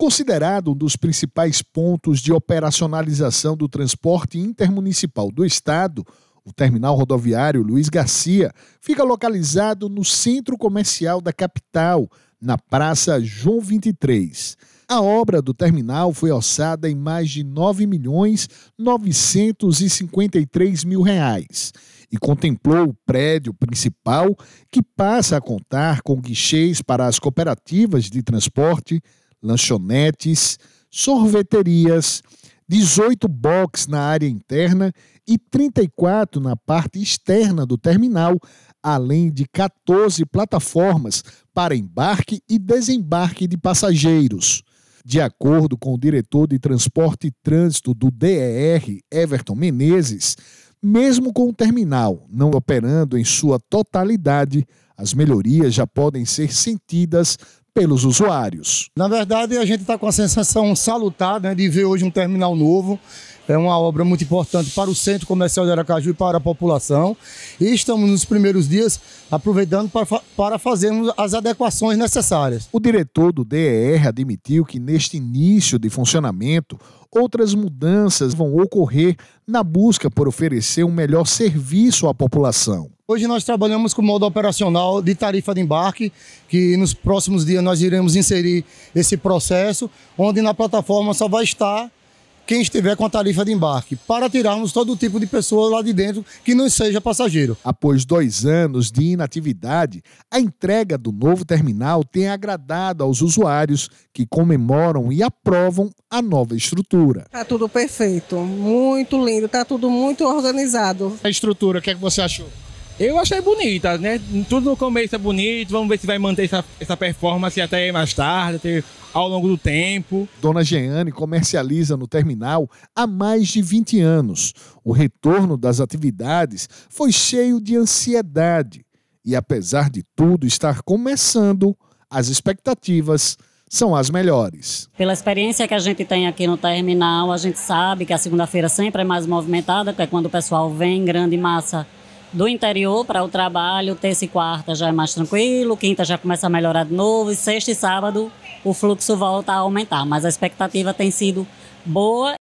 Considerado um dos principais pontos de operacionalização do transporte intermunicipal do Estado, o terminal rodoviário Luiz Garcia fica localizado no centro comercial da capital, na Praça João 23. A obra do terminal foi orçada em mais de 9 milhões 953 mil reais e contemplou o prédio principal que passa a contar com guichês para as cooperativas de transporte, lanchonetes, sorveterias, 18 boxes na área interna e 34 na parte externa do terminal, além de 14 plataformas para embarque e desembarque de passageiros. De acordo com o diretor de Transporte e Trânsito do DER, Everton Menezes, mesmo com o terminal não operando em sua totalidade, as melhorias já podem ser sentidas pelos usuários. Na verdade, a gente está com a sensação salutar né, de ver hoje um terminal novo. É uma obra muito importante para o centro comercial de Aracaju e para a população. E estamos nos primeiros dias aproveitando para, para fazermos as adequações necessárias. O diretor do DER admitiu que neste início de funcionamento, outras mudanças vão ocorrer na busca por oferecer um melhor serviço à população. Hoje nós trabalhamos com o modo operacional de tarifa de embarque, que nos próximos dias nós iremos inserir esse processo, onde na plataforma só vai estar quem estiver com a tarifa de embarque, para tirarmos todo tipo de pessoa lá de dentro que não seja passageiro. Após dois anos de inatividade, a entrega do novo terminal tem agradado aos usuários que comemoram e aprovam a nova estrutura. Está tudo perfeito, muito lindo, está tudo muito organizado. A estrutura, o que, é que você achou? Eu achei bonita, né? Tudo no começo é bonito. Vamos ver se vai manter essa, essa performance até mais tarde, até ao longo do tempo. Dona Jeane comercializa no terminal há mais de 20 anos. O retorno das atividades foi cheio de ansiedade. E apesar de tudo estar começando, as expectativas são as melhores. Pela experiência que a gente tem aqui no terminal, a gente sabe que a segunda-feira sempre é mais movimentada, que é quando o pessoal vem em grande massa do interior para o trabalho, terça e quarta já é mais tranquilo, quinta já começa a melhorar de novo, e sexta e sábado o fluxo volta a aumentar, mas a expectativa tem sido boa